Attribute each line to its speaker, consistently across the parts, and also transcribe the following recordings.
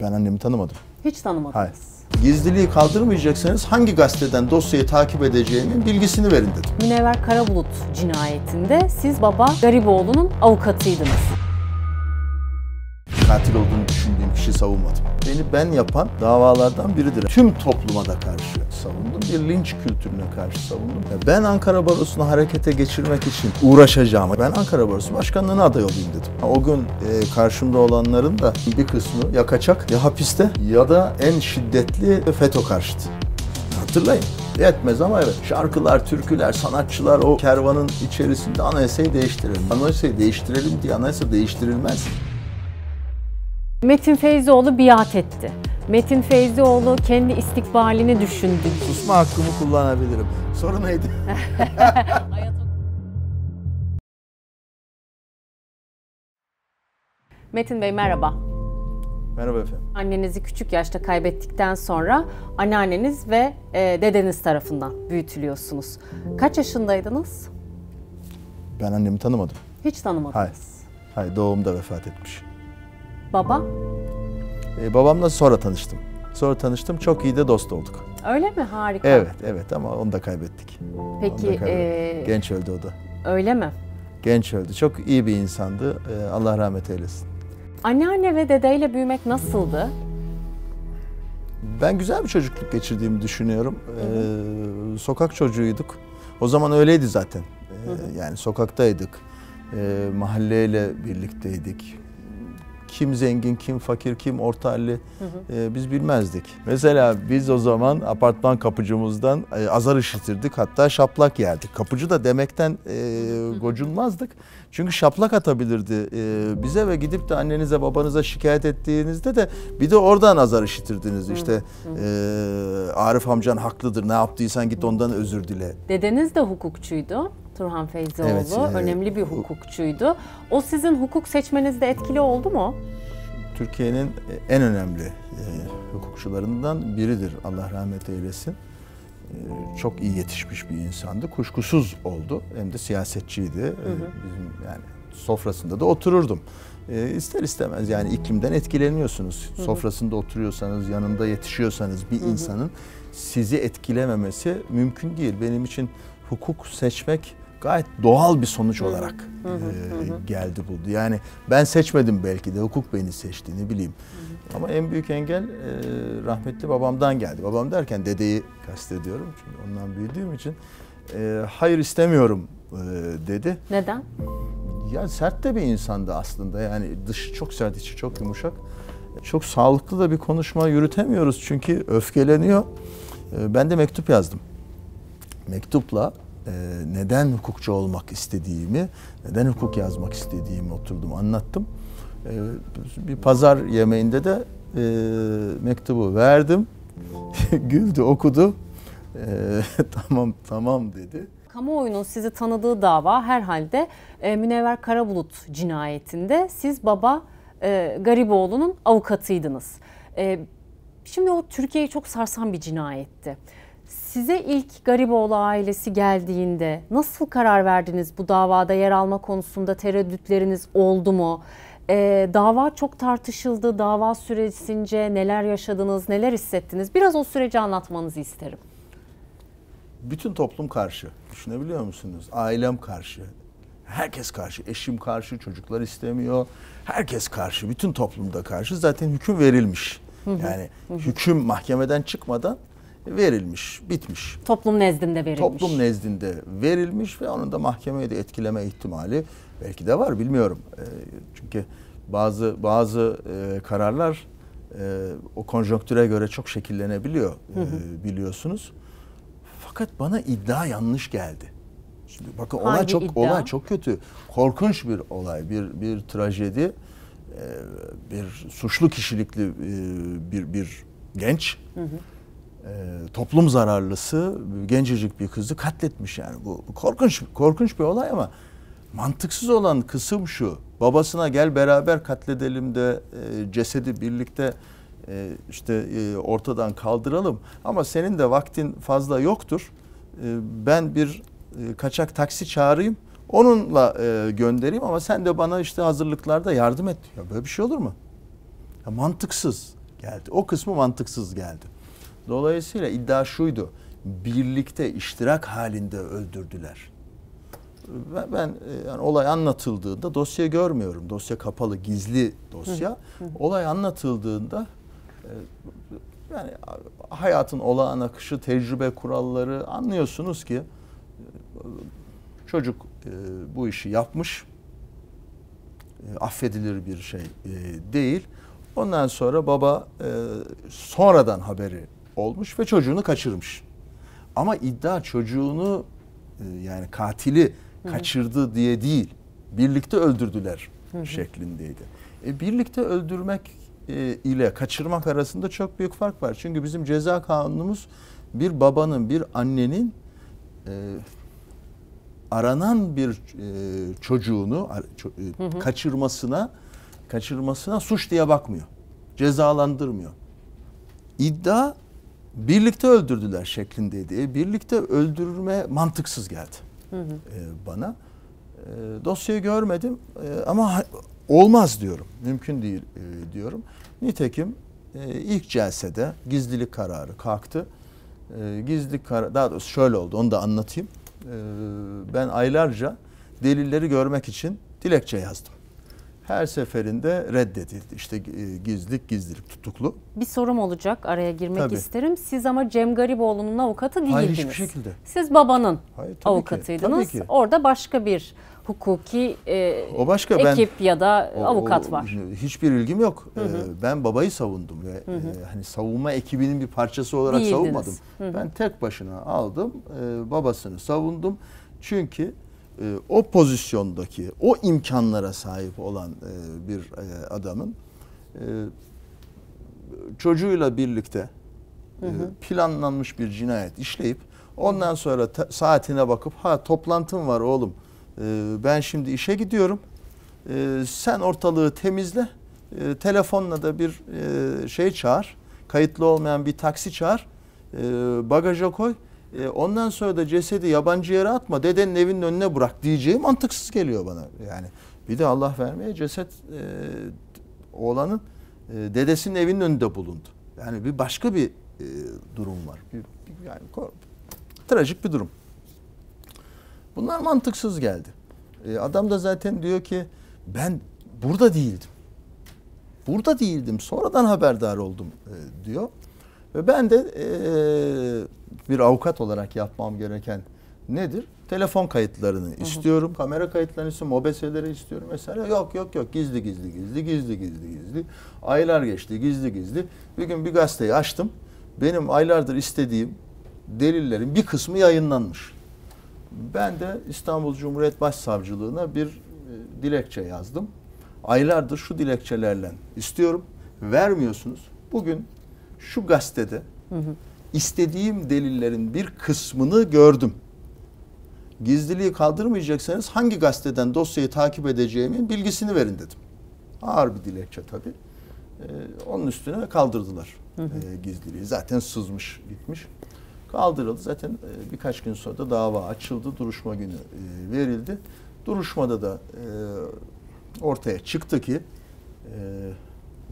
Speaker 1: Ben annemi tanımadım. Hiç tanımadınız. Hayır. Gizliliği kaldırmayacaksanız hangi gazeteden dosyayı takip edeceğinin bilgisini verin dedim.
Speaker 2: Münevver Karabulut cinayetinde siz baba Gariboğlu'nun avukatıydınız.
Speaker 1: şey savunmadım. Beni ben yapan davalardan biridir. Tüm topluma da karşı savundum. Bir linç kültürüne karşı savundum. Ben Ankara Barosu'nu harekete geçirmek için uğraşacağıma ben Ankara Barosu Başkanlığı'na aday olayım dedim. O gün e, karşımda olanların da bir kısmı ya kaçak ya hapiste ya da en şiddetli FETÖ karşıtı. Hatırlayın. Yetmez ama evet. Şarkılar, türküler, sanatçılar o kervanın içerisinde anayasayı değiştirelim. Anayasayı değiştirelim diye anayasa değiştirilmez.
Speaker 2: Metin Feyzioğlu biat etti. Metin Feyzioğlu kendi istikbalini düşündü. Susma hakkımı kullanabilirim. Soru neydi? Metin Bey merhaba. Merhaba efendim. Annenizi küçük yaşta kaybettikten sonra anneanneniz ve e, dedeniz tarafından büyütülüyorsunuz. Kaç yaşındaydınız?
Speaker 1: Ben annemi tanımadım.
Speaker 2: Hiç tanımadınız. Hayır.
Speaker 1: Hayır doğumda vefat etmiş. Baba? Ee, babamla sonra tanıştım. Sonra tanıştım. Çok iyi de dost olduk.
Speaker 2: Öyle mi? Harika. Evet,
Speaker 1: evet ama onu da kaybettik. Peki. da kaybettik. Ee... Genç öldü o da. Öyle mi? Genç öldü. Çok iyi bir insandı. Ee, Allah rahmet eylesin.
Speaker 2: Anneanne ve dedeyle büyümek nasıldı?
Speaker 1: Ben güzel bir çocukluk geçirdiğimi düşünüyorum. Ee, sokak çocuğuyduk. O zaman öyleydi zaten. Ee, yani sokaktaydık. Ee, mahalleyle birlikteydik kim zengin, kim fakir, kim orta halli hı hı. E, biz bilmezdik. Mesela biz o zaman apartman kapıcımızdan e, azar işitirdik hatta şaplak yerdik. Kapıcı da demekten e, gocunmazdık. Çünkü şaplak atabilirdi e, bize ve gidip de annenize babanıza şikayet ettiğinizde de bir de oradan azar işitirdiniz. İşte e, Arif amcan haklıdır ne yaptıysan git ondan özür dile.
Speaker 2: Dedeniz de hukukçuydu. Turhan Feyzioğlu. Evet, önemli bir hukukçuydu. O sizin hukuk seçmenizde etkili oldu mu?
Speaker 1: Türkiye'nin en önemli e, hukukçularından biridir. Allah rahmet eylesin. E, çok iyi yetişmiş bir insandı. Kuşkusuz oldu. Hem de siyasetçiydi. E, hı hı. E, bizim yani sofrasında da otururdum. E, ister istemez yani iklimden etkileniyorsunuz. Hı hı. Sofrasında oturuyorsanız, yanında yetişiyorsanız bir hı hı. insanın sizi etkilememesi mümkün değil. Benim için hukuk seçmek gayet doğal bir sonuç olarak e, geldi buldu. Yani ben seçmedim belki de hukuk beni seçti ne bileyim. Ama en büyük engel e, rahmetli babamdan geldi. Babam derken dedeyi kastediyorum çünkü ondan büyüdüğüm için. E, hayır istemiyorum e, dedi. Neden? Ya sert de bir insandı aslında yani dışı çok sert içi çok yumuşak. Çok sağlıklı da bir konuşma yürütemiyoruz çünkü öfkeleniyor. E, ben de mektup yazdım. Mektupla e, neden hukukçu olmak istediğimi, neden hukuk yazmak istediğimi oturdum anlattım. E, bir pazar yemeğinde de e, mektubu verdim. Güldü, okudu. tamam, tamam dedi
Speaker 2: kamuoyunun sizi tanıdığı dava herhalde e, Münevver Karabulut cinayetinde siz baba Gariboğlu'nun avukatıydınız. şimdi o Türkiye'yi çok sarsan bir cinayetti. Size ilk Gariboğlu ailesi geldiğinde nasıl karar verdiniz bu davada yer alma konusunda tereddütleriniz oldu mu? Ee, dava çok tartışıldı. Dava süresince neler yaşadınız, neler hissettiniz? Biraz o süreci anlatmanızı isterim.
Speaker 1: Bütün toplum karşı. Düşünebiliyor musunuz? Ailem karşı. Herkes karşı. Eşim karşı, çocuklar istemiyor. Herkes karşı, bütün toplumda karşı. Zaten hüküm verilmiş. Yani hüküm mahkemeden çıkmadan verilmiş, bitmiş.
Speaker 2: Toplum nezdinde verilmiş. Toplum
Speaker 1: nezdinde verilmiş ve onun da mahkemeyi de etkileme ihtimali belki de var bilmiyorum. Ee, çünkü bazı bazı e, kararlar e, o konjonktüre göre çok şekillenebiliyor e, biliyorsunuz. Fakat bana iddia yanlış geldi. Şimdi bakın Hangi olay çok iddia? olay çok kötü. Korkunç bir olay, bir bir trajedi. bir suçlu kişilikli bir bir genç. Hı hı ee, toplum zararlısı gencecik bir kızı katletmiş yani bu korkunç korkunç bir olay ama mantıksız olan kısım şu babasına gel beraber katledelim de e, cesedi birlikte e, işte e, ortadan kaldıralım ama senin de vaktin fazla yoktur ben bir kaçak taksi çağırayım onunla göndereyim ama sen de bana işte hazırlıklarda yardım et ya böyle bir şey olur mu ya mantıksız geldi o kısmı mantıksız geldi Dolayısıyla iddia şuydu. Birlikte iştirak halinde öldürdüler. Ben, ben yani olay anlatıldığında dosya görmüyorum. Dosya kapalı, gizli dosya. olay anlatıldığında e, yani hayatın olağan akışı, tecrübe kuralları anlıyorsunuz ki e, çocuk e, bu işi yapmış. Affedilir bir şey değil. Ondan sonra baba sonradan haberi olmuş ve çocuğunu kaçırmış. Ama iddia çocuğunu e, yani katili kaçırdı diye değil, birlikte öldürdüler şeklindeydi. E, birlikte öldürmek e, ile kaçırmak arasında çok büyük fark var. Çünkü bizim ceza kanunumuz bir babanın, bir annenin e, aranan bir e, çocuğunu ço e, kaçırmasına kaçırmasına suç diye bakmıyor. Cezalandırmıyor. İddia birlikte öldürdüler şeklindeydi. Birlikte öldürme mantıksız geldi hı hı. E, bana. E, dosyayı görmedim e, ama olmaz diyorum. Mümkün değil diyorum. Nitekim e, ilk celsede gizlilik kararı kalktı. gizlilik kararı daha doğrusu şöyle oldu onu da anlatayım. ben aylarca delilleri görmek için dilekçe yazdım her seferinde reddedildi. İşte e, gizlilik gizlilik tutuklu.
Speaker 2: Bir sorum olacak araya girmek tabii. isterim. Siz ama Cem Gariboğlu'nun avukatı değildiniz. Hayır hiçbir şekilde. Siz babanın Hayır, tabii avukatıydınız. Ki, tabii ki. Orada başka bir hukuki e, o başka, ekip ben, ya da o, avukat o, var.
Speaker 1: Hiçbir ilgim yok. Hı hı. E, ben babayı savundum ve hı hı. E, hani savunma ekibinin bir parçası olarak Değildiniz. savunmadım. Hı hı. Ben tek başına aldım, babasını savundum. Çünkü e, o pozisyondaki, o imkanlara sahip olan e, bir e, adamın çocuğuyla birlikte planlanmış bir cinayet işleyip ondan sonra saatine bakıp ha toplantım var oğlum ben şimdi işe gidiyorum sen ortalığı temizle telefonla da bir şey çağır kayıtlı olmayan bir taksi çağır bagaja koy e, ondan sonra da cesedi yabancı yere atma dedenin evinin önüne bırak diyeceğim mantıksız geliyor bana. Yani bir de Allah vermeye ceset e, oğlanın e, dedesinin evinin önünde bulundu. Yani bir başka bir e, durum var. Bir, bir, yani trajik bir durum. Bunlar mantıksız geldi. E, adam da zaten diyor ki ben burada değildim. Burada değildim. Sonradan haberdar oldum e, diyor. Ve ben de e, bir avukat olarak yapmam gereken nedir? Telefon kayıtlarını hı hı. istiyorum, kamera kayıtlarını istiyorum, mobeseleri istiyorum mesela. Yok yok yok gizli gizli gizli gizli gizli gizli. Aylar geçti gizli gizli. Bir gün bir gazeteyi açtım. Benim aylardır istediğim delillerin bir kısmı yayınlanmış. Ben de İstanbul Cumhuriyet Başsavcılığına bir e, dilekçe yazdım. Aylardır şu dilekçelerle istiyorum. Vermiyorsunuz. Bugün şu gazetede hı hı. istediğim delillerin bir kısmını gördüm. Gizliliği kaldırmayacaksanız hangi gazeteden dosyayı takip edeceğimin bilgisini verin dedim. Ağır bir dilekçe tabii. Ee, onun üstüne kaldırdılar hı hı. E, gizliliği. Zaten sızmış gitmiş. Kaldırıldı. Zaten e, birkaç gün sonra da dava açıldı. Duruşma günü e, verildi. Duruşmada da e, ortaya çıktı ki e,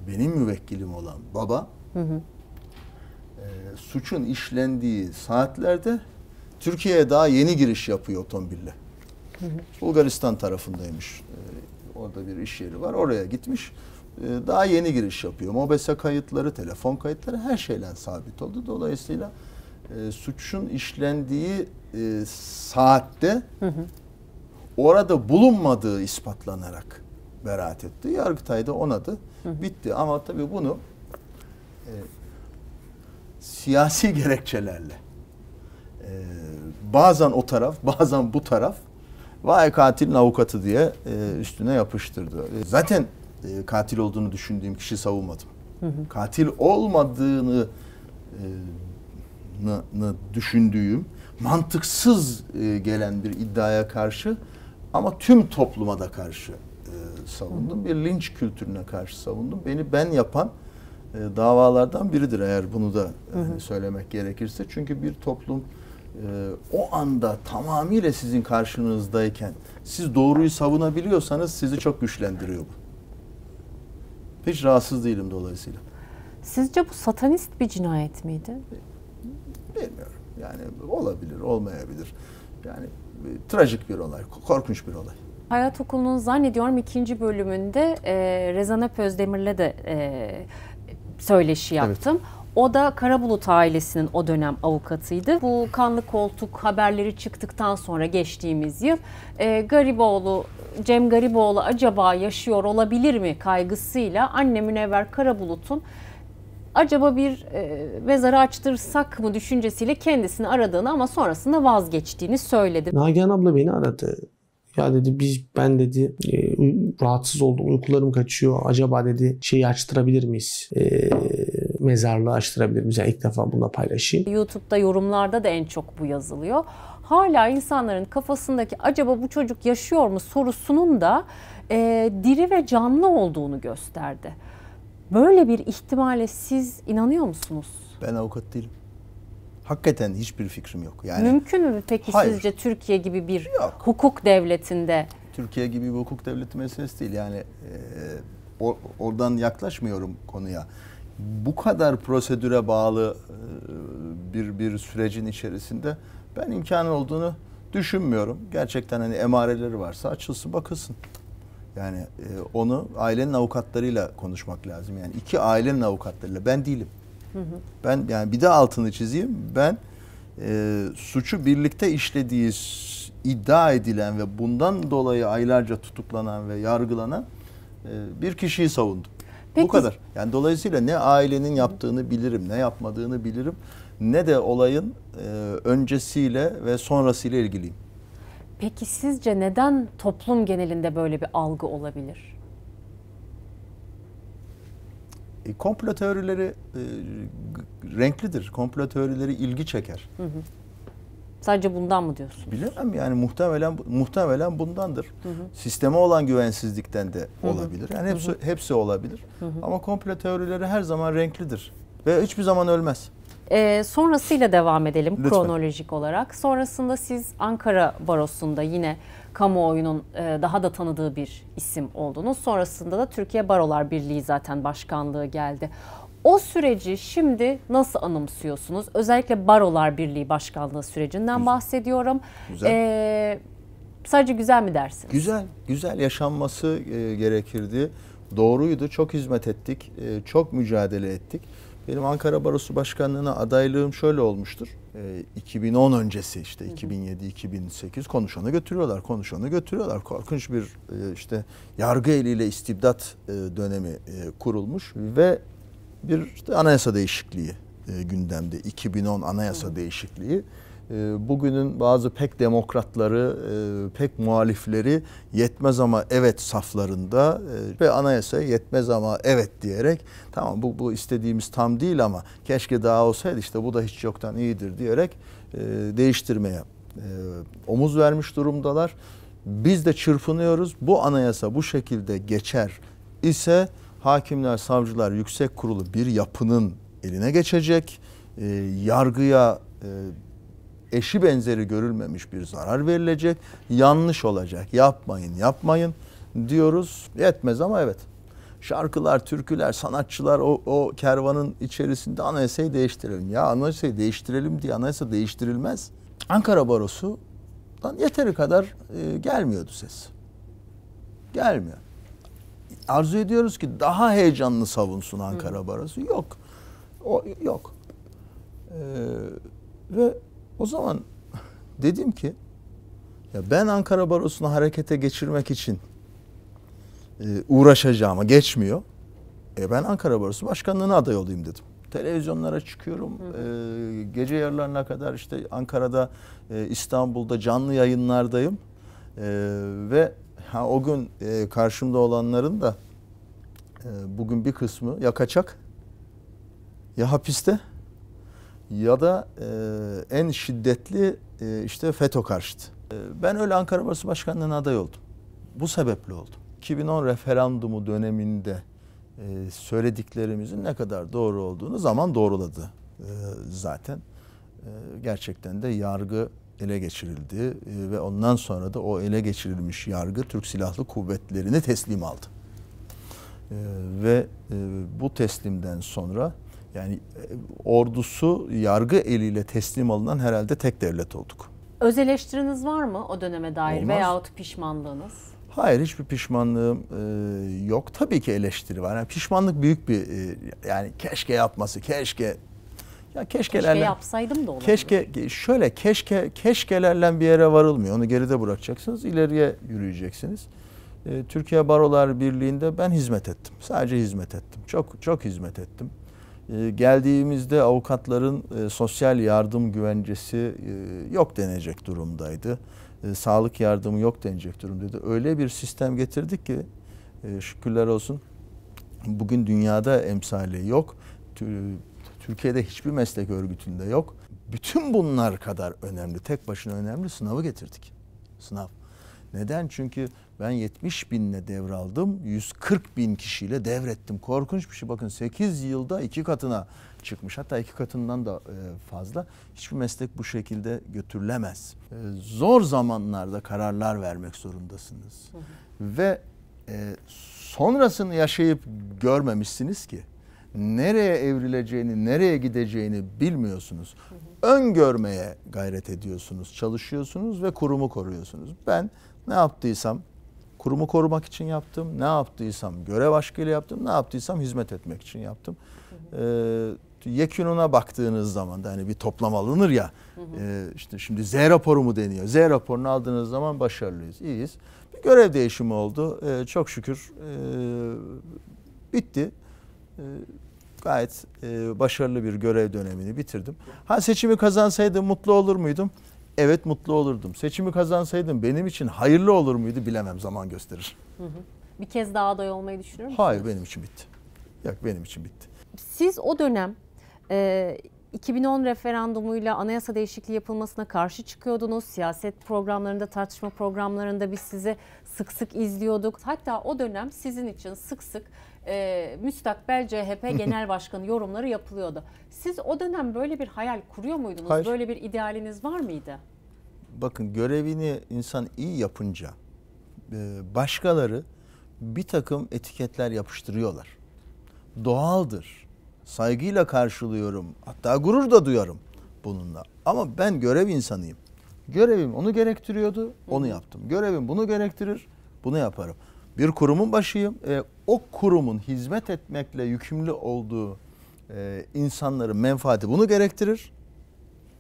Speaker 1: benim müvekkilim olan baba hı hı. Ee, suçun işlendiği saatlerde Türkiye'ye daha yeni giriş yapıyor otomobille. Bulgaristan tarafındaymış. Ee, orada bir iş yeri var. Oraya gitmiş. Ee, daha yeni giriş yapıyor. Mobese kayıtları, telefon kayıtları her şeyle sabit oldu. Dolayısıyla e, suçun işlendiği e, saatte orada bulunmadığı ispatlanarak beraat etti. Yargıtay da onadı. Bitti ama tabii bunu e, siyasi gerekçelerle e, bazen o taraf bazen bu taraf vay katilin avukatı diye e, üstüne yapıştırdı. E, zaten e, katil olduğunu düşündüğüm kişi savunmadım. Hı hı. Katil olmadığını e, nı, nı düşündüğüm mantıksız e, gelen bir iddiaya karşı ama tüm topluma da karşı e, savundum. Hı hı. Bir linç kültürüne karşı savundum. Beni ben yapan e, davalardan biridir eğer bunu da hani söylemek gerekirse. Çünkü bir toplum e, o anda tamamıyla sizin karşınızdayken siz doğruyu savunabiliyorsanız sizi çok güçlendiriyor bu. Hiç rahatsız değilim dolayısıyla.
Speaker 2: Sizce bu satanist bir cinayet miydi?
Speaker 1: Bilmiyorum. Yani olabilir, olmayabilir. Yani trajik bir olay, korkunç bir olay.
Speaker 2: Hayat Okulu'nun zannediyorum ikinci bölümünde e, Rezan Öpözdemir'le de e, söyleşi yaptım. Evet. O da Karabulut ailesinin o dönem avukatıydı. Bu kanlı koltuk haberleri çıktıktan sonra geçtiğimiz yıl e, Gariboğlu, Cem Gariboğlu acaba yaşıyor olabilir mi kaygısıyla anne Münevver Karabulut'un acaba bir e, mezarı açtırsak mı düşüncesiyle kendisini aradığını ama sonrasında vazgeçtiğini söyledi. Nagihan
Speaker 1: abla beni aradı. Ya dedi biz ben dedi e, rahatsız oldum uykularım kaçıyor. Acaba dedi şeyi açtırabilir miyiz? E, mezarlığı açtırabilir miyiz? Yani ilk defa bunu paylaşayım.
Speaker 2: YouTube'da yorumlarda da en çok bu yazılıyor. Hala insanların kafasındaki acaba bu çocuk yaşıyor mu sorusunun da e, diri ve canlı olduğunu gösterdi. Böyle bir ihtimale siz inanıyor musunuz?
Speaker 1: Ben avukat değilim. Hakikaten hiçbir fikrim yok. Yani
Speaker 2: Mümkün mü peki Hayır. sizce Türkiye gibi bir yok. hukuk devletinde?
Speaker 1: Türkiye gibi bir hukuk devleti meselesi değil. Yani e, or, oradan yaklaşmıyorum konuya. Bu kadar prosedüre bağlı e, bir bir sürecin içerisinde ben imkanı olduğunu düşünmüyorum. Gerçekten hani emareleri varsa açılsın bakılsın. Yani e, onu ailenin avukatlarıyla konuşmak lazım. Yani iki ailenin avukatlarıyla ben değilim. Hı hı. Ben yani bir de altını çizeyim. Ben e, suçu birlikte işlediği iddia edilen ve bundan dolayı aylarca tutuklanan ve yargılanan e, bir kişiyi savundum. Peki. Bu kadar. Yani dolayısıyla ne ailenin yaptığını bilirim, ne yapmadığını bilirim, ne de olayın e, öncesiyle ve sonrasıyla ilgiliyim.
Speaker 2: Peki sizce neden toplum genelinde böyle bir algı olabilir?
Speaker 1: E, komplo teorileri e, renklidir. Komplo teorileri ilgi çeker.
Speaker 2: Hı hı. Sadece bundan mı diyorsun?
Speaker 1: Bilemem yani muhtemelen muhtemelen bundandır. Hı hı. Sisteme olan güvensizlikten de hı hı. olabilir. Yani hepsi hı hı. hepsi olabilir. Hı hı. Ama komplo teorileri her zaman renklidir ve hiçbir zaman ölmez.
Speaker 2: E, sonrasıyla devam edelim Lütfen. kronolojik olarak. Sonrasında siz Ankara Barosu'nda yine kamuoyunun e, daha da tanıdığı bir isim oldunuz. Sonrasında da Türkiye Barolar Birliği zaten başkanlığı geldi. O süreci şimdi nasıl anımsıyorsunuz? Özellikle Barolar Birliği başkanlığı sürecinden güzel. bahsediyorum. Güzel. Ee, sadece güzel mi dersiniz?
Speaker 1: Güzel, güzel yaşanması e, gerekirdi. Doğruydu, çok hizmet ettik, e, çok mücadele ettik. Benim Ankara Barosu Başkanlığı'na adaylığım şöyle olmuştur. E, ee, 2010 öncesi işte 2007-2008 konuşanı götürüyorlar, konuşanı götürüyorlar. Korkunç bir e, işte yargı eliyle istibdat e, dönemi e, kurulmuş ve bir işte anayasa değişikliği e, gündemde. 2010 anayasa Hı. değişikliği. Ee, bugünün bazı pek demokratları, e, pek muhalifleri yetmez ama evet saflarında e, ve anayasa yetmez ama evet diyerek tamam bu, bu istediğimiz tam değil ama keşke daha olsaydı işte bu da hiç yoktan iyidir diyerek e, değiştirmeye omuz vermiş durumdalar. Biz de çırpınıyoruz. Bu anayasa bu şekilde geçer ise hakimler, savcılar, yüksek kurulu bir yapının eline geçecek. yargıya eşi benzeri görülmemiş bir zarar verilecek. Yanlış olacak. Yapmayın, yapmayın diyoruz. Yetmez ama evet. Şarkılar, türküler, sanatçılar o, o kervanın içerisinde anayasayı değiştirelim. Ya anayasayı değiştirelim diye anayasa değiştirilmez. Ankara Barosu'dan yeteri kadar e, gelmiyordu ses. Gelmiyor. Arzu ediyoruz ki daha heyecanlı savunsun Ankara Barosu. Yok. O, yok. Ee, ve o zaman dedim ki ya ben Ankara Barosu'nu harekete geçirmek için e, uğraşacağıma geçmiyor. E ben Ankara Barosu Başkanlığı'na aday olayım dedim. Televizyonlara çıkıyorum. E, gece yarılarına kadar işte Ankara'da, e, İstanbul'da canlı yayınlardayım. E, ve ha, o gün e, karşımda olanların da e, bugün bir kısmı ya kaçak ya hapiste ya da e, en şiddetli e, işte FETÖ karşıtı. E, ben öyle Ankara Barosu Başkanlığı'na aday oldum. Bu sebeple oldum. 2010 referandumu döneminde e, söylediklerimizin ne kadar doğru olduğunu zaman doğruladı e, zaten. E, gerçekten de yargı ele geçirildi e, ve ondan sonra da o ele geçirilmiş yargı Türk Silahlı Kuvvetleri'ne teslim aldı. E, ve e, bu teslimden sonra yani e, ordusu yargı eliyle teslim alınan herhalde tek devlet olduk.
Speaker 2: Öz eleştiriniz var mı o döneme dair Olmaz. veyahut pişmanlığınız?
Speaker 1: Hayır hiçbir pişmanlığım e, yok. Tabii ki eleştiri var. Yani pişmanlık büyük bir e, yani keşke yapması, keşke
Speaker 2: ya keşkelerle keşke yapsaydım da olabilir.
Speaker 1: Keşke şöyle keşke keşkelerle bir yere varılmıyor. Onu geride bırakacaksınız, ileriye yürüyeceksiniz. E, Türkiye Barolar Birliği'nde ben hizmet ettim. Sadece hizmet ettim. Çok çok hizmet ettim. Ee, geldiğimizde avukatların e, sosyal yardım güvencesi e, yok denecek durumdaydı. E, sağlık yardımı yok denecek durumdaydı. Öyle bir sistem getirdik ki e, şükürler olsun bugün dünyada emsali yok. Türkiye'de hiçbir meslek örgütünde yok. Bütün bunlar kadar önemli, tek başına önemli sınavı getirdik. Sınav. Neden? Çünkü ben 70 binle devraldım. 140 bin kişiyle devrettim. Korkunç bir şey. Bakın 8 yılda iki katına çıkmış. Hatta iki katından da e, fazla. Hiçbir meslek bu şekilde götürülemez. E, zor zamanlarda kararlar vermek zorundasınız. Ve e, sonrasını yaşayıp görmemişsiniz ki. Nereye evrileceğini, nereye gideceğini bilmiyorsunuz. Hı hı. Öngörmeye gayret ediyorsunuz, çalışıyorsunuz ve kurumu koruyorsunuz. Ben ne yaptıysam kurumu korumak için yaptım. Ne yaptıysam görev aşkıyla yaptım. Ne yaptıysam hizmet etmek için yaptım. Hı hı. Ee, yekünuna baktığınız zaman da hani bir toplam alınır ya. Hı hı. E, işte şimdi Z raporu mu deniyor? Z raporunu aldığınız zaman başarılıyız, iyiyiz. Bir görev değişimi oldu. E, çok şükür e, bitti. E, gayet e, başarılı bir görev dönemini bitirdim. Ha seçimi kazansaydım mutlu olur muydum? Evet mutlu olurdum. Seçimi kazansaydım benim için hayırlı olur muydu bilemem zaman gösterir.
Speaker 2: Bir kez daha aday olmayı düşünür müsünüz? Hayır
Speaker 1: benim için bitti. Yok benim için bitti.
Speaker 2: Siz o dönem 2010 e, referandumuyla anayasa değişikliği yapılmasına karşı çıkıyordunuz. Siyaset programlarında, tartışma programlarında biz sizi sık sık izliyorduk. Hatta o dönem sizin için sık sık e, müstakbel CHP genel başkanı yorumları yapılıyordu. Siz o dönem böyle bir hayal kuruyor muydunuz? Hayır. Böyle bir idealiniz var mıydı?
Speaker 1: Bakın görevini insan iyi yapınca e, başkaları bir takım etiketler yapıştırıyorlar. Doğaldır. Saygıyla karşılıyorum. Hatta gurur da duyarım bununla. Ama ben görev insanıyım. Görevim onu gerektiriyordu, onu yaptım. Görevim bunu gerektirir, bunu yaparım bir kurumun başıyım. E, o kurumun hizmet etmekle yükümlü olduğu e, insanların menfaati bunu gerektirir.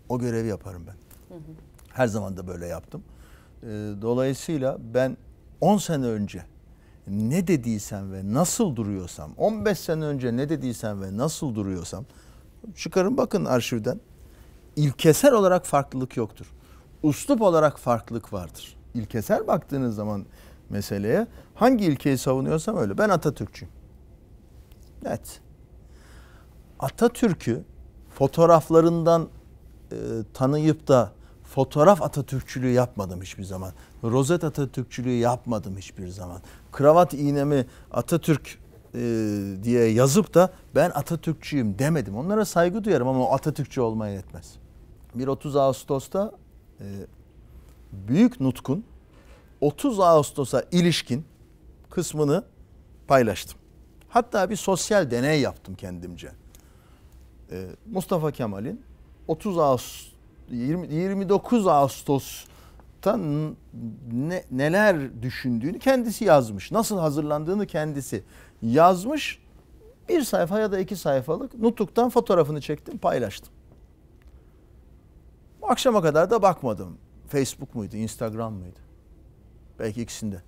Speaker 1: O görevi yaparım ben. Hı hı. Her zaman da böyle yaptım. E, dolayısıyla ben 10 sene önce ne dediysem ve nasıl duruyorsam, 15 sene önce ne dediysem ve nasıl duruyorsam çıkarın bakın arşivden. İlkesel olarak farklılık yoktur. Uslup olarak farklılık vardır. İlkesel baktığınız zaman meseleye. Hangi ilkeyi savunuyorsam öyle. Ben Atatürkçüyüm. Net. Atatürk'ü fotoğraflarından e, tanıyıp da fotoğraf Atatürkçülüğü yapmadım hiçbir zaman. Rozet Atatürkçülüğü yapmadım hiçbir zaman. Kravat iğnemi Atatürk e, diye yazıp da ben Atatürkçüyüm demedim. Onlara saygı duyarım ama o Atatürkçü olmaya yetmez. 1 Ağustos'ta e, Büyük Nutk'un 30 Ağustos'a ilişkin kısmını paylaştım. Hatta bir sosyal deney yaptım kendimce. Ee, Mustafa Kemal'in 30 Ağustos 20, 29 Ağustos'ta ne, neler düşündüğünü kendisi yazmış. Nasıl hazırlandığını kendisi yazmış. Bir sayfa ya da iki sayfalık nutuktan fotoğrafını çektim paylaştım. Akşama kadar da bakmadım. Facebook muydu, Instagram mıydı? Belki ikisinde.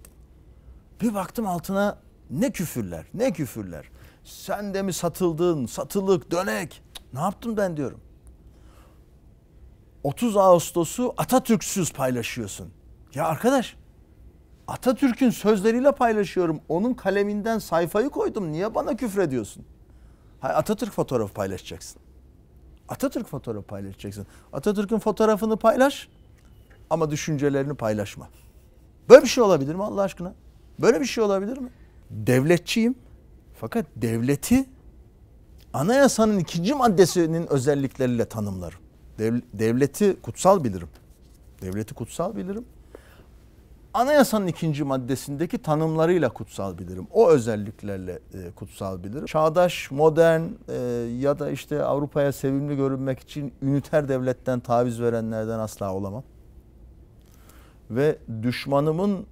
Speaker 1: Bir baktım altına ne küfürler, ne küfürler. Sen de mi satıldın, satılık, dönek. Ne yaptım ben diyorum. 30 Ağustos'u Atatürk'süz paylaşıyorsun. Ya arkadaş Atatürk'ün sözleriyle paylaşıyorum. Onun kaleminden sayfayı koydum. Niye bana küfrediyorsun? Hay Atatürk fotoğrafı paylaşacaksın. Atatürk fotoğrafı paylaşacaksın. Atatürk'ün fotoğrafını paylaş ama düşüncelerini paylaşma. Böyle bir şey olabilir mi Allah aşkına? Böyle bir şey olabilir mi? Devletçiyim. Fakat devleti anayasanın ikinci maddesinin özellikleriyle tanımlarım. devleti kutsal bilirim. Devleti kutsal bilirim. Anayasanın ikinci maddesindeki tanımlarıyla kutsal bilirim. O özelliklerle e, kutsal bilirim. Çağdaş, modern e, ya da işte Avrupa'ya sevimli görünmek için üniter devletten taviz verenlerden asla olamam ve düşmanımın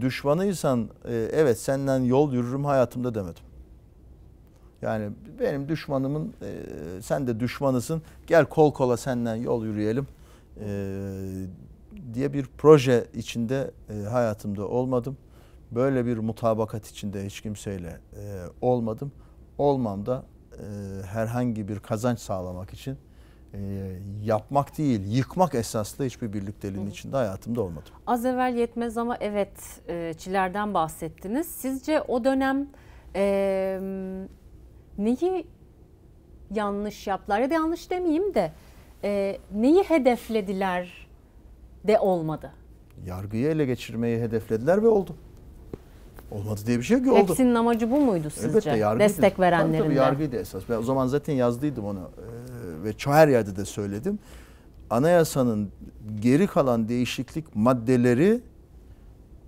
Speaker 1: düşmanıysan e, evet senden yol yürürüm hayatımda demedim. Yani benim düşmanımın e, sen de düşmanısın gel kol kola senden yol yürüyelim e, diye bir proje içinde e, hayatımda olmadım. Böyle bir mutabakat içinde hiç kimseyle e, olmadım. Olmam da e, herhangi bir kazanç sağlamak için e, yapmak değil, yıkmak esaslı hiçbir birlikteliğin Hı. içinde hayatımda olmadı.
Speaker 2: Az evvel yetmez ama evet e, çilerden bahsettiniz. Sizce o dönem e, neyi yanlış yaptılar ya da yanlış demeyeyim de e, neyi hedeflediler de olmadı?
Speaker 1: Yargıyı ele geçirmeyi hedeflediler ve oldu. Olmadı diye bir şey yok ki oldu. Hepsinin
Speaker 2: amacı bu muydu sizce? Elbette yargıydı. Destek verenlerin. Tabii, tabii yargıydı
Speaker 1: esas. Ben o zaman zaten yazdıydım onu. Ee, ve her yerde de söyledim. Anayasanın geri kalan değişiklik maddeleri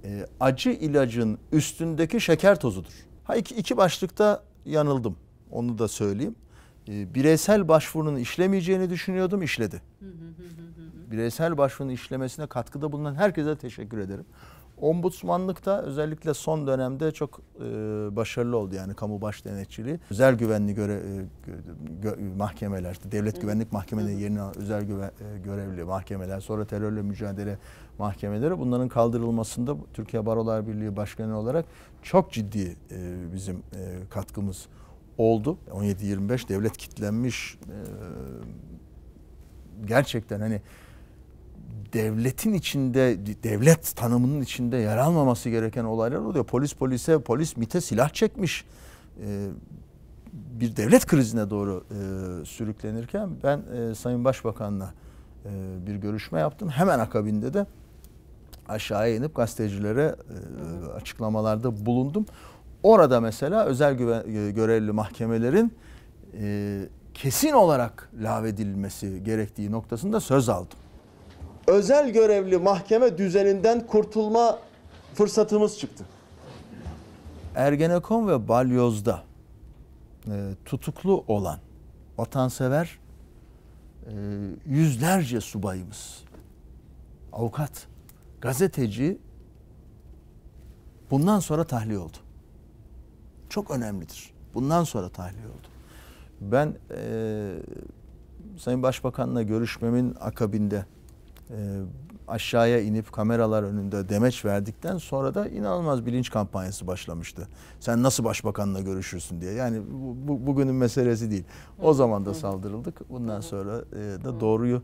Speaker 1: e, acı ilacın üstündeki şeker tozudur. Ha iki, iki başlıkta yanıldım. Onu da söyleyeyim. E, bireysel başvurunun işlemeyeceğini düşünüyordum, işledi. bireysel başvurunun işlemesine katkıda bulunan herkese teşekkür ederim. Ombudsmanlıkta özellikle son dönemde çok e, başarılı oldu yani kamu baş denetçiliği. Özel güvenli göre, e, gö, mahkemeler, devlet güvenlik mahkemeleri yerine özel güven, e, görevli mahkemeler, sonra terörle mücadele mahkemeleri bunların kaldırılmasında Türkiye Barolar Birliği Başkanı olarak çok ciddi e, bizim e, katkımız oldu. 17-25 devlet kitlenmiş e, gerçekten hani devletin içinde, devlet tanımının içinde yer almaması gereken olaylar oluyor. Polis polise, polis mite silah çekmiş. Ee, bir devlet krizine doğru e, sürüklenirken ben e, Sayın Başbakan'la e, bir görüşme yaptım. Hemen akabinde de aşağıya inip gazetecilere açıklamalarda bulundum. Orada mesela özel güve, görevli mahkemelerin kesin olarak lavedilmesi gerektiği noktasında söz aldım özel görevli mahkeme düzeninden kurtulma fırsatımız çıktı. Ergenekon ve Balyoz'da e, tutuklu olan vatansever e, yüzlerce subayımız, avukat, gazeteci bundan sonra tahliye oldu. Çok önemlidir. Bundan sonra tahliye oldu. Ben e, Sayın Başbakan'la görüşmemin akabinde ee, aşağıya inip kameralar önünde demeç verdikten sonra da inanılmaz bilinç kampanyası başlamıştı. Sen nasıl başbakanla görüşürsün diye. Yani bu, bu bugünün meselesi değil. O zaman da saldırıldık. Bundan sonra e, da doğruyu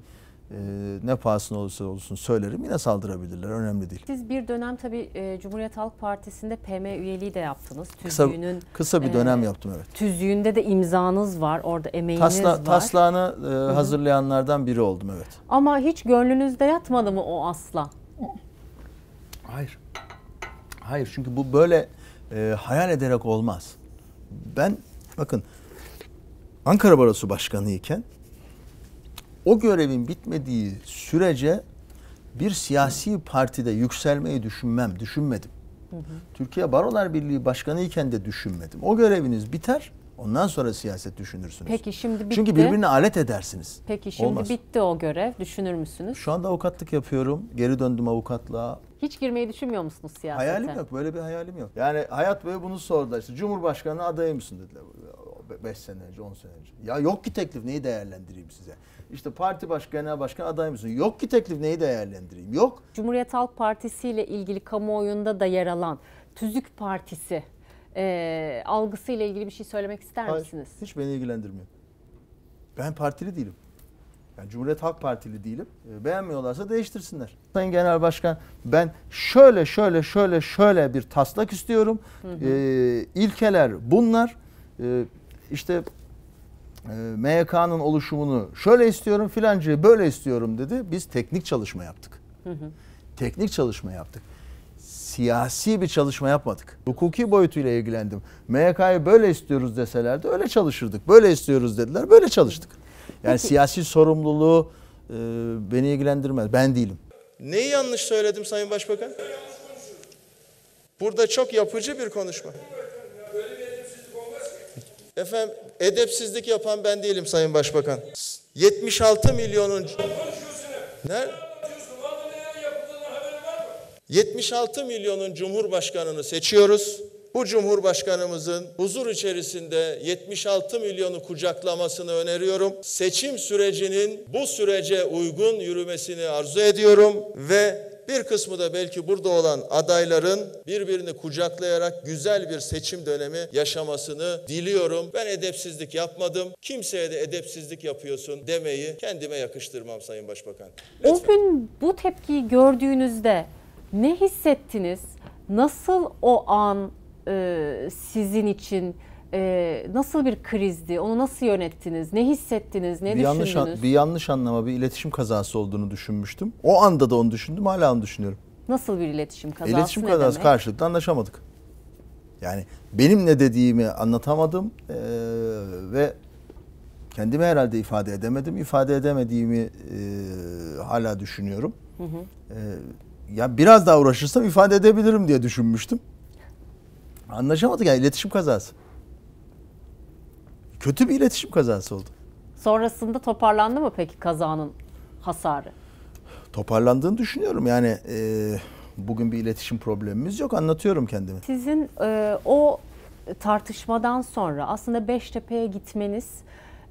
Speaker 1: e, ne pahasına olursa olsun söylerim yine saldırabilirler. Önemli değil.
Speaker 2: Siz bir dönem tabi e, Cumhuriyet Halk Partisi'nde PM üyeliği de yaptınız. kısa, kısa bir e, dönem e, yaptım evet. Tüzüğünde de imzanız var. Orada emeğiniz Tasla, var. Taslağını
Speaker 1: e, hazırlayanlardan biri oldum evet.
Speaker 2: Ama hiç gönlünüzde yatmadı mı o asla?
Speaker 1: Hayır. Hayır çünkü bu böyle e, hayal ederek olmaz. Ben bakın Ankara Barosu Başkanı iken o görevin bitmediği sürece bir siyasi partide yükselmeyi düşünmem, düşünmedim. Hı hı. Türkiye Barolar Birliği Başkanı iken de düşünmedim. O göreviniz biter, ondan sonra siyaset düşünürsünüz.
Speaker 2: Peki şimdi bitti. Çünkü birbirine alet
Speaker 1: edersiniz.
Speaker 2: Peki şimdi Olmaz. bitti o görev, düşünür müsünüz?
Speaker 1: Şu anda avukatlık yapıyorum, geri döndüm avukatlığa.
Speaker 2: Hiç girmeyi düşünmüyor musunuz siyasete? Hayalim yok,
Speaker 1: böyle bir hayalim yok. Yani Hayat böyle bunu sordu işte, Cumhurbaşkanı adayı mısın dediler. 5 sene önce, 10 sene önce. Ya yok
Speaker 2: ki teklif, neyi değerlendireyim size? işte parti başkanı, genel başkan aday mısın? Yok ki teklif neyi değerlendireyim? Yok. Cumhuriyet Halk Partisi ile ilgili kamuoyunda da yer alan Tüzük Partisi e, algısı ile ilgili bir şey söylemek ister Hayır, misiniz?
Speaker 1: Hiç beni ilgilendirmiyor. Ben partili değilim. Yani Cumhuriyet Halk Partili değilim. E, beğenmiyorlarsa değiştirsinler. Sayın Genel Başkan ben şöyle şöyle şöyle şöyle bir taslak istiyorum. Hı hı. Ee, ilkeler bunlar. Ee, işte ee, MYK'nın oluşumunu şöyle istiyorum filancayı böyle istiyorum dedi. Biz teknik çalışma yaptık. Hı hı. Teknik çalışma yaptık. Siyasi bir çalışma yapmadık. Hukuki boyutuyla ilgilendim. MYK'yı böyle istiyoruz deselerdi öyle çalışırdık. Böyle istiyoruz dediler böyle çalıştık. Yani siyasi sorumluluğu e, beni ilgilendirmez. Ben değilim. Neyi yanlış söyledim Sayın Başbakan? Burada çok yapıcı bir konuşma. Efendim edepsizlik yapan ben değilim Sayın Başbakan. 76 milyonun... Nerede? 76 milyonun cumhurbaşkanını seçiyoruz. Bu cumhurbaşkanımızın huzur içerisinde 76 milyonu kucaklamasını öneriyorum. Seçim sürecinin bu sürece uygun yürümesini arzu ediyorum ve bir kısmı da belki burada olan adayların birbirini kucaklayarak güzel bir seçim dönemi yaşamasını diliyorum. Ben edepsizlik yapmadım. Kimseye de edepsizlik yapıyorsun demeyi kendime yakıştırmam Sayın Başbakan.
Speaker 2: Lütfen. O gün bu tepkiyi gördüğünüzde ne hissettiniz? Nasıl o an e, sizin için e, nasıl bir krizdi? Onu nasıl yönettiniz? Ne hissettiniz? Ne bir düşündünüz? Yanlış,
Speaker 1: bir yanlış anlama, bir iletişim kazası olduğunu düşünmüştüm. O anda da onu düşündüm, hala onu düşünüyorum.
Speaker 2: Nasıl bir iletişim kazası? İletişim ne kazası demek?
Speaker 1: karşılıklı anlaşamadık. Yani benim ne dediğimi anlatamadım e, ve kendimi herhalde ifade edemedim. İfade edemediğimi e, hala düşünüyorum. Hı hı. E, ya biraz daha uğraşırsam ifade edebilirim diye düşünmüştüm. Anlaşamadık yani iletişim kazası kötü bir iletişim kazası oldu.
Speaker 2: Sonrasında toparlandı mı peki kazanın hasarı?
Speaker 1: Toparlandığını düşünüyorum. Yani e, bugün bir iletişim problemimiz yok. Anlatıyorum kendimi.
Speaker 2: Sizin e, o tartışmadan sonra aslında Beştepe'ye gitmeniz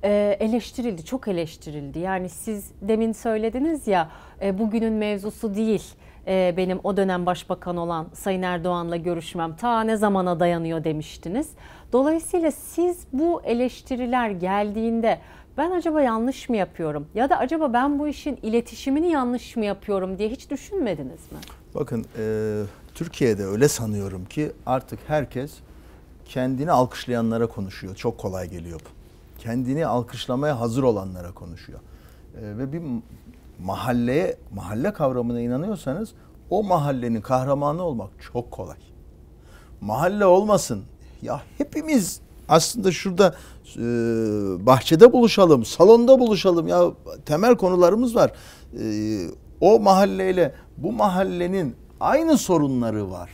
Speaker 2: e, eleştirildi, çok eleştirildi. Yani siz demin söylediniz ya e, bugünün mevzusu değil e, benim o dönem başbakan olan Sayın Erdoğan'la görüşmem ta ne zamana dayanıyor demiştiniz. Dolayısıyla siz bu eleştiriler geldiğinde ben acaba yanlış mı yapıyorum ya da acaba ben bu işin iletişimini yanlış mı yapıyorum diye hiç düşünmediniz mi?
Speaker 1: Bakın e, Türkiye'de öyle sanıyorum ki artık herkes kendini alkışlayanlara konuşuyor. Çok kolay geliyor Kendini alkışlamaya hazır olanlara konuşuyor. E, ve bir mahalleye, mahalle kavramına inanıyorsanız o mahallenin kahramanı olmak çok kolay. Mahalle olmasın ya hepimiz aslında şurada e, bahçede buluşalım, salonda buluşalım. Ya temel konularımız var. E, o mahalleyle bu mahallenin aynı sorunları var.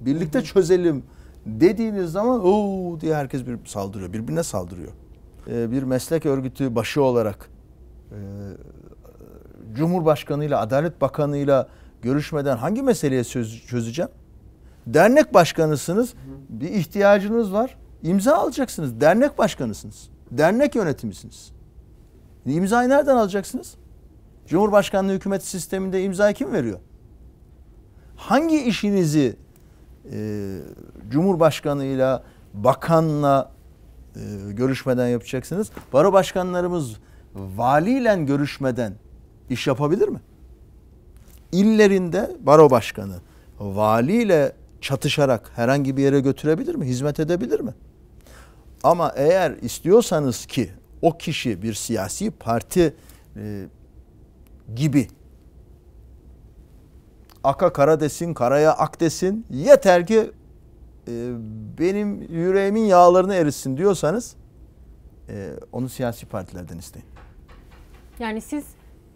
Speaker 1: Birlikte çözelim dediğiniz zaman o diye herkes bir saldırıyor, birbirine saldırıyor. E, bir meslek örgütü başı olarak e, Cumhurbaşkanı ile Adalet Bakanı ile görüşmeden hangi meseleye söz çözeceğim? Dernek başkanısınız. Bir ihtiyacınız var. İmza alacaksınız. Dernek başkanısınız. Dernek yönetimisiniz. İmzayı nereden alacaksınız? Cumhurbaşkanlığı hükümet sisteminde imzayı kim veriyor? Hangi işinizi e, Cumhurbaşkanıyla, bakanla e, görüşmeden yapacaksınız? Baro başkanlarımız valiyle görüşmeden iş yapabilir mi? İllerinde baro başkanı valiyle çatışarak herhangi bir yere götürebilir mi? Hizmet edebilir mi? Ama eğer istiyorsanız ki o kişi bir siyasi parti e, gibi aka kara desin, karaya ak desin yeter ki e, benim yüreğimin yağlarını eritsin diyorsanız e, onu siyasi partilerden isteyin.
Speaker 2: Yani siz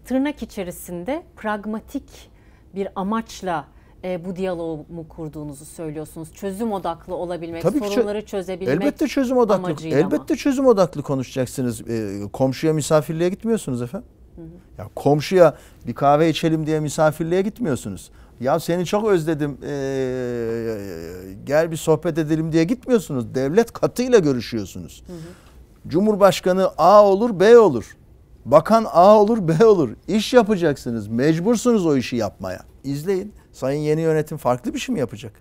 Speaker 2: tırnak içerisinde pragmatik bir amaçla e, bu diyaloğu kurduğunuzu söylüyorsunuz. Çözüm odaklı olabilmek, Tabii sorunları çö- çözebilmek Elbette çözüm
Speaker 1: odaklı. Elbette ama. çözüm odaklı konuşacaksınız. E, komşuya misafirliğe gitmiyorsunuz efendim. Hı hı. Ya komşuya bir kahve içelim diye misafirliğe gitmiyorsunuz. Ya seni çok özledim. Ee, gel bir sohbet edelim diye gitmiyorsunuz. Devlet katıyla görüşüyorsunuz. Hı hı. Cumhurbaşkanı A olur, B olur. Bakan A olur, B olur. İş yapacaksınız. Mecbursunuz o işi yapmaya. İzleyin. Sayın yeni yönetim farklı bir şey mi yapacak?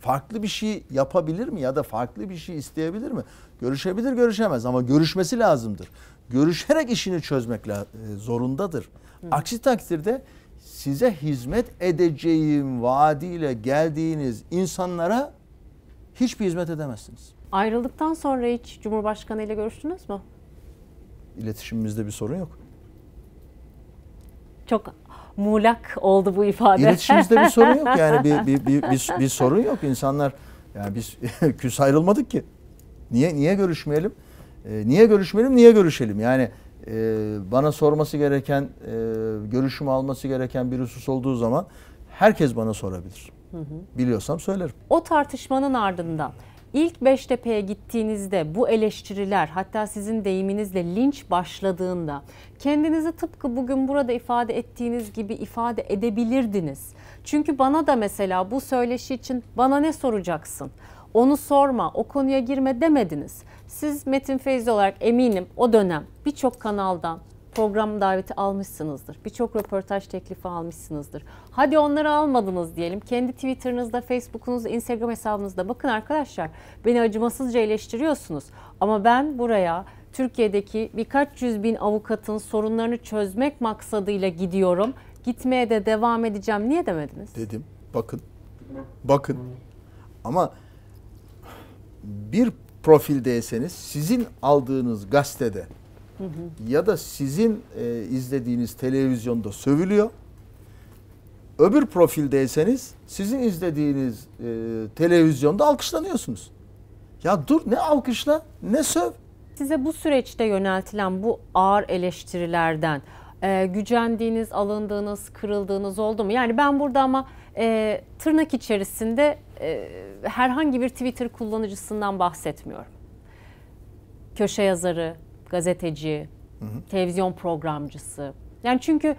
Speaker 1: Farklı bir şey yapabilir mi ya da farklı bir şey isteyebilir mi? Görüşebilir görüşemez ama görüşmesi lazımdır. Görüşerek işini çözmek e, zorundadır. Hı. Aksi takdirde size hizmet edeceğim vaadiyle geldiğiniz insanlara hiçbir hizmet edemezsiniz.
Speaker 2: Ayrıldıktan sonra hiç Cumhurbaşkanı ile görüştünüz mü?
Speaker 1: İletişimimizde bir sorun yok.
Speaker 2: Çok muğlak oldu bu ifade. İletişimizde bir sorun yok yani bir, bir, bir, bir, bir
Speaker 1: sorun yok. insanlar yani biz küs ayrılmadık ki. Niye niye görüşmeyelim? E, niye görüşmeyelim? Niye görüşelim? Yani e, bana sorması gereken, e, görüşümü alması gereken bir husus olduğu zaman herkes bana sorabilir. Hı hı. Biliyorsam söylerim.
Speaker 2: O tartışmanın ardından İlk Beştepe'ye gittiğinizde bu eleştiriler hatta sizin deyiminizle linç başladığında kendinizi tıpkı bugün burada ifade ettiğiniz gibi ifade edebilirdiniz. Çünkü bana da mesela bu söyleşi için bana ne soracaksın? onu sorma, o konuya girme demediniz. Siz Metin Feyzi olarak eminim o dönem birçok kanaldan program daveti almışsınızdır. Birçok röportaj teklifi almışsınızdır. Hadi onları almadınız diyelim. Kendi Twitter'ınızda, Facebook'unuzda, Instagram hesabınızda bakın arkadaşlar beni acımasızca eleştiriyorsunuz. Ama ben buraya Türkiye'deki birkaç yüz bin avukatın sorunlarını çözmek maksadıyla gidiyorum. Gitmeye de devam edeceğim. Niye demediniz?
Speaker 1: Dedim. Bakın. Bakın. Ama bir profildeyseniz sizin aldığınız gazetede Hı Ya da sizin e, izlediğiniz televizyonda sövülüyor. Öbür profildeyseniz sizin izlediğiniz e, televizyonda alkışlanıyorsunuz. Ya dur ne alkışla ne söv.
Speaker 2: Size bu süreçte yöneltilen bu ağır eleştirilerden e, gücendiğiniz, alındığınız, kırıldığınız oldu mu? Yani ben burada ama e, tırnak içerisinde e, herhangi bir Twitter kullanıcısından bahsetmiyorum. Köşe yazarı, gazeteci, hı hı. televizyon programcısı. Yani çünkü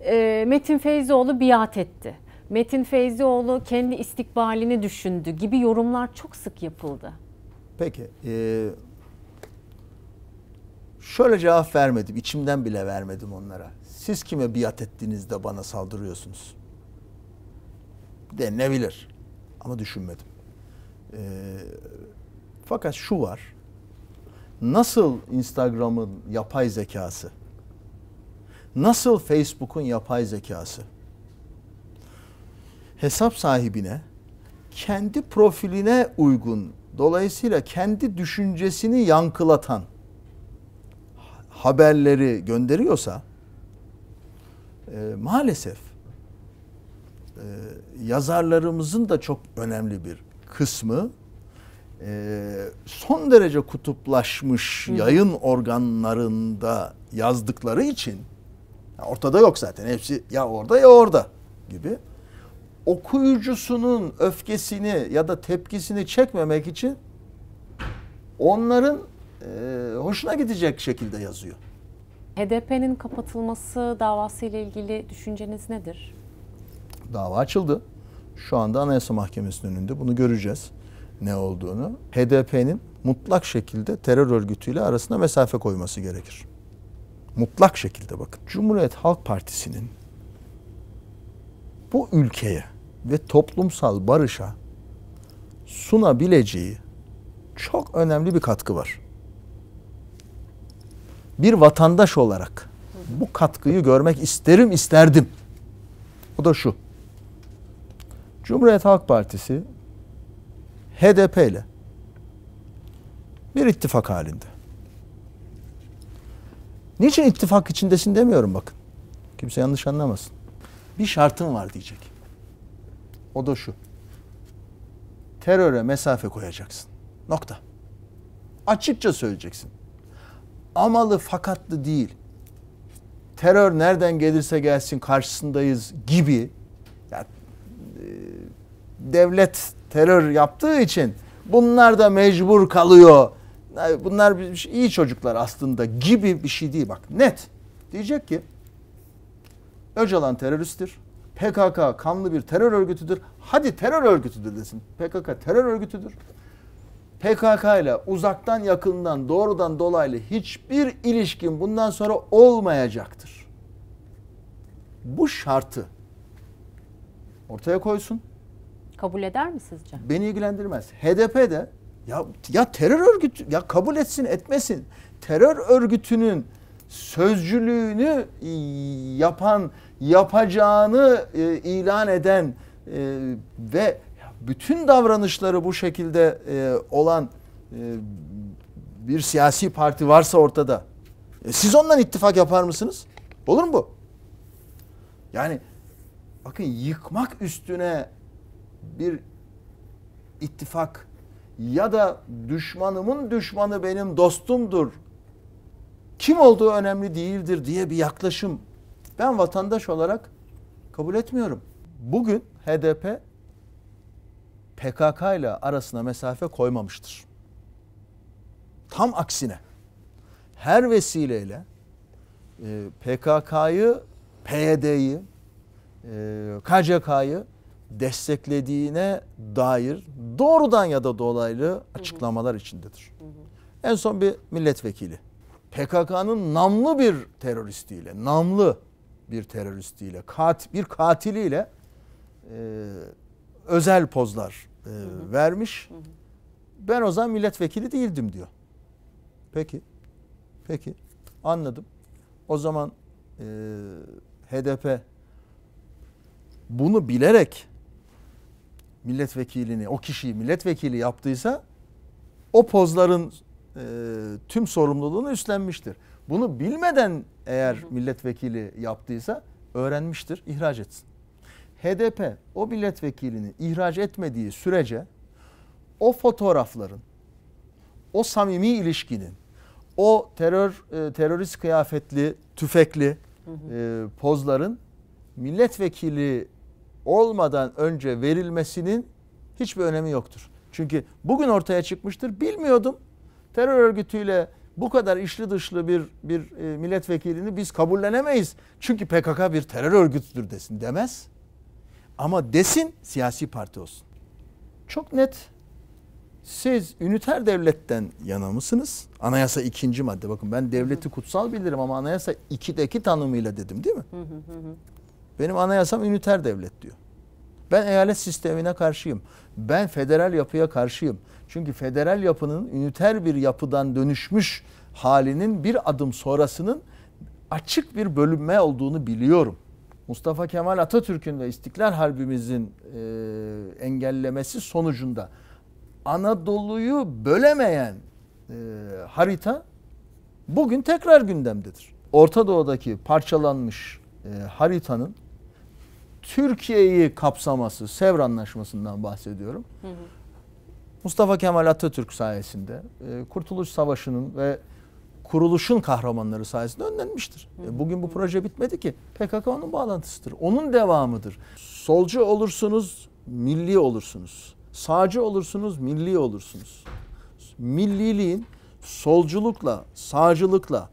Speaker 2: e, Metin Feyzioğlu biat etti. Metin Feyzioğlu kendi istikbalini düşündü gibi yorumlar çok sık yapıldı.
Speaker 1: Peki. E, şöyle cevap vermedim. içimden bile vermedim onlara. Siz kime biat ettiniz de bana saldırıyorsunuz? Denilebilir. Ama düşünmedim. E, fakat şu var nasıl Instagram'ın yapay zekası, nasıl Facebook'un yapay zekası hesap sahibine kendi profiline uygun, dolayısıyla kendi düşüncesini yankılatan haberleri gönderiyorsa e, maalesef e, yazarlarımızın da çok önemli bir kısmı ee, son derece kutuplaşmış yayın organlarında yazdıkları için ortada yok zaten hepsi ya orada ya orada gibi okuyucusunun öfkesini ya da tepkisini çekmemek için onların e, hoşuna gidecek şekilde yazıyor.
Speaker 2: HDP'nin kapatılması davası ile ilgili düşünceniz nedir?
Speaker 1: Dava açıldı. Şu anda Anayasa Mahkemesi'nin önünde bunu göreceğiz ne olduğunu, HDP'nin mutlak şekilde terör örgütüyle arasında mesafe koyması gerekir. Mutlak şekilde bakın. Cumhuriyet Halk Partisi'nin bu ülkeye ve toplumsal barışa sunabileceği çok önemli bir katkı var. Bir vatandaş olarak bu katkıyı görmek isterim isterdim. O da şu. Cumhuriyet Halk Partisi HDP ile bir ittifak halinde. Niçin ittifak içindesin demiyorum bakın. Kimse yanlış anlamasın. Bir şartım var diyecek. O da şu. Teröre mesafe koyacaksın. Nokta. Açıkça söyleyeceksin. Amalı fakatlı değil. Terör nereden gelirse gelsin karşısındayız gibi. Yani, e, devlet terör yaptığı için bunlar da mecbur kalıyor. Bunlar şey- iyi çocuklar aslında gibi bir şey değil bak net. Diyecek ki Öcalan teröristtir. PKK kanlı bir terör örgütüdür. Hadi terör örgütüdür desin. PKK terör örgütüdür. PKK ile uzaktan yakından doğrudan dolaylı hiçbir ilişkin bundan sonra olmayacaktır. Bu şartı ortaya koysun.
Speaker 2: Kabul eder mi sizce?
Speaker 1: Beni ilgilendirmez. HDP de ya, ya terör örgütü ya kabul etsin etmesin. Terör örgütünün sözcülüğünü yapan, yapacağını e, ilan eden e, ve bütün davranışları bu şekilde e, olan bir siyasi parti varsa ortada. siz ondan ittifak yapar mısınız? Olur mu bu? Yani bakın yıkmak üstüne bir ittifak ya da düşmanımın düşmanı benim dostumdur. Kim olduğu önemli değildir diye bir yaklaşım ben vatandaş olarak kabul etmiyorum. Bugün HDP PKK ile arasına mesafe koymamıştır. Tam aksine her vesileyle e, PKK'yı, PYD'yi, e, KCK'yı desteklediğine dair doğrudan ya da dolaylı açıklamalar içindedir. En son bir milletvekili PKK'nın namlı bir teröristiyle, namlı bir teröristiyle, kat, bir katiliyle e, özel pozlar e, vermiş. Ben o zaman milletvekili değildim diyor. Peki, peki anladım. O zaman e, HDP bunu bilerek milletvekilini, o kişiyi milletvekili yaptıysa o pozların e, tüm sorumluluğunu üstlenmiştir. Bunu bilmeden eğer milletvekili yaptıysa öğrenmiştir, ihraç etsin. HDP o milletvekilini ihraç etmediği sürece o fotoğrafların, o samimi ilişkinin, o terör e, terörist kıyafetli, tüfekli e, pozların milletvekili olmadan önce verilmesinin hiçbir önemi yoktur. Çünkü bugün ortaya çıkmıştır. Bilmiyordum. Terör örgütüyle bu kadar işli dışlı bir bir e, milletvekilini biz kabullenemeyiz. Çünkü PKK bir terör örgütüdür desin demez. Ama desin siyasi parti olsun. Çok net siz üniter devletten yana mısınız? Anayasa ikinci madde. Bakın ben devleti kutsal bilirim ama anayasa 2'deki tanımıyla dedim değil mi? Benim anayasam üniter devlet diyor. Ben eyalet sistemine karşıyım. Ben federal yapıya karşıyım. Çünkü federal yapının üniter bir yapıdan dönüşmüş halinin bir adım sonrasının açık bir bölünme olduğunu biliyorum. Mustafa Kemal Atatürk'ün ve İstiklal Harbimizin e, engellemesi sonucunda Anadolu'yu bölemeyen e, harita bugün tekrar gündemdedir. Orta Doğu'daki parçalanmış e, haritanın Türkiye'yi kapsaması, Sevr Anlaşması'ndan bahsediyorum. Hı hı. Mustafa Kemal Atatürk sayesinde e, Kurtuluş Savaşı'nın ve kuruluşun kahramanları sayesinde önlenmiştir. E, bugün bu proje bitmedi ki. PKK'nın bağlantısıdır. Onun devamıdır. Solcu olursunuz, milli olursunuz. Sağcı olursunuz, milli olursunuz. Milliliğin solculukla, sağcılıkla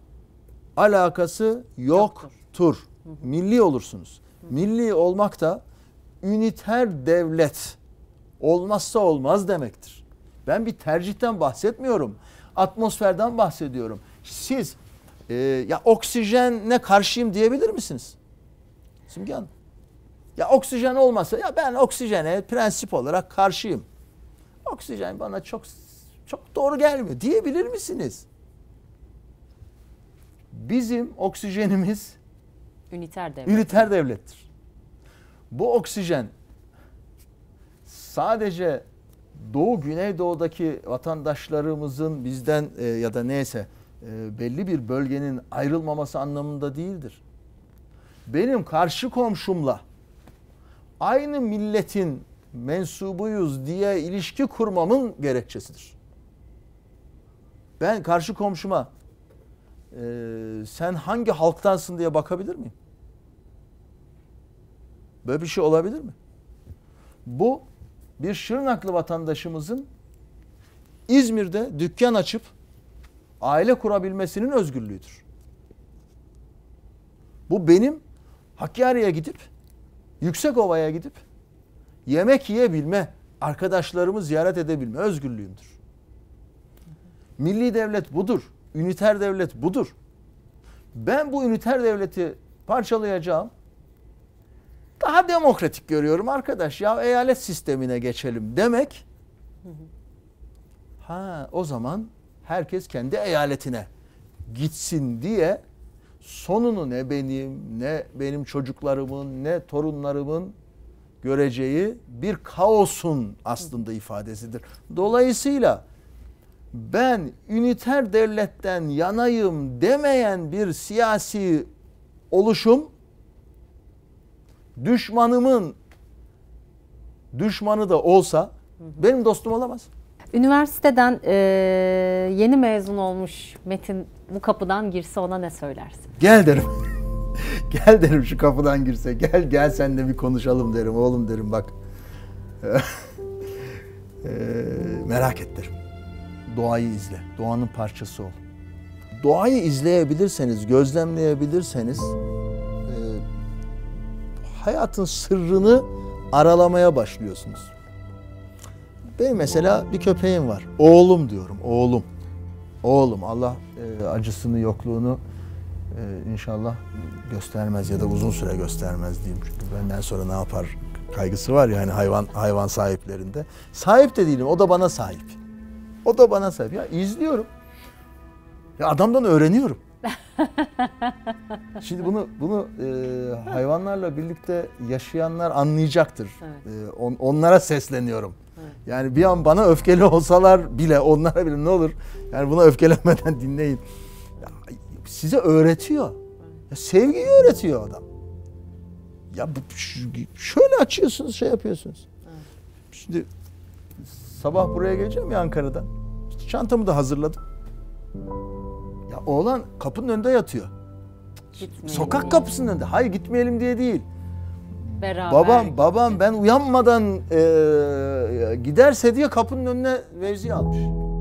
Speaker 1: alakası yoktur. yoktur. Milli olursunuz. Milli olmak da üniter devlet olmazsa olmaz demektir. Ben bir tercihten bahsetmiyorum. Atmosferden bahsediyorum. Siz e, ya oksijenle karşıyım diyebilir misiniz? Simge Hanım. Ya oksijen olmasa ya ben oksijene prensip olarak karşıyım. Oksijen bana çok çok doğru gelmiyor diyebilir misiniz? Bizim oksijenimiz Üniter devlet. Üniter devlettir. Bu oksijen sadece Doğu Güneydoğu'daki vatandaşlarımızın bizden e, ya da neyse e, belli bir bölgenin ayrılmaması anlamında değildir. Benim karşı komşumla aynı milletin mensubuyuz diye ilişki kurmamın gerekçesidir. Ben karşı komşuma e, sen hangi halktansın diye bakabilir miyim? Böyle bir şey olabilir mi? Bu bir Şırnaklı vatandaşımızın İzmir'de dükkan açıp aile kurabilmesinin özgürlüğüdür. Bu benim Hakkari'ye gidip Yüksekova'ya gidip yemek yiyebilme, arkadaşlarımı ziyaret edebilme özgürlüğümdür. Milli devlet budur. Üniter devlet budur. Ben bu üniter devleti parçalayacağım. Daha demokratik görüyorum arkadaş ya eyalet sistemine geçelim demek. Ha o zaman herkes kendi eyaletine gitsin diye sonunu ne benim ne benim çocuklarımın ne torunlarımın göreceği bir kaosun aslında ifadesidir. Dolayısıyla ben üniter devletten yanayım demeyen bir siyasi oluşum düşmanımın düşmanı da olsa benim dostum olamaz.
Speaker 2: Üniversiteden e, yeni mezun olmuş Metin bu kapıdan girse ona ne söylersin?
Speaker 1: Gel derim. gel derim şu kapıdan girse. Gel gel sen de bir konuşalım derim. Oğlum derim bak. e, merak et derim doğayı izle, doğanın parçası ol. Doğayı izleyebilirseniz, gözlemleyebilirseniz e, hayatın sırrını aralamaya başlıyorsunuz. Benim mesela bir köpeğim var. Oğlum diyorum, oğlum. Oğlum, Allah e, acısını, yokluğunu e, inşallah göstermez ya da uzun süre göstermez diyeyim. Çünkü benden sonra ne yapar kaygısı var yani hayvan hayvan sahiplerinde. Sahip de değilim, o da bana sahip. O da bana sebep. Ya izliyorum. Ya adamdan öğreniyorum. Şimdi bunu bunu e, hayvanlarla birlikte yaşayanlar anlayacaktır. Evet. E, on, onlara sesleniyorum. Evet. Yani bir an bana öfkeli olsalar bile onlara bile ne olur yani buna öfkelenmeden dinleyin. Ya, size öğretiyor. Ya, sevgiyi öğretiyor adam. Ya bu şöyle açıyorsunuz şey yapıyorsunuz. Evet. Şimdi Sabah buraya geleceğim ya Ankara'dan. çantamı da hazırladım. Ya oğlan kapının önünde yatıyor.
Speaker 2: Gitmeyelim. Sokak
Speaker 1: kapısının önünde. Hayır gitmeyelim diye değil.
Speaker 2: Beraber. Babam
Speaker 1: babam ben uyanmadan e, giderse diye kapının önüne mevzi almış.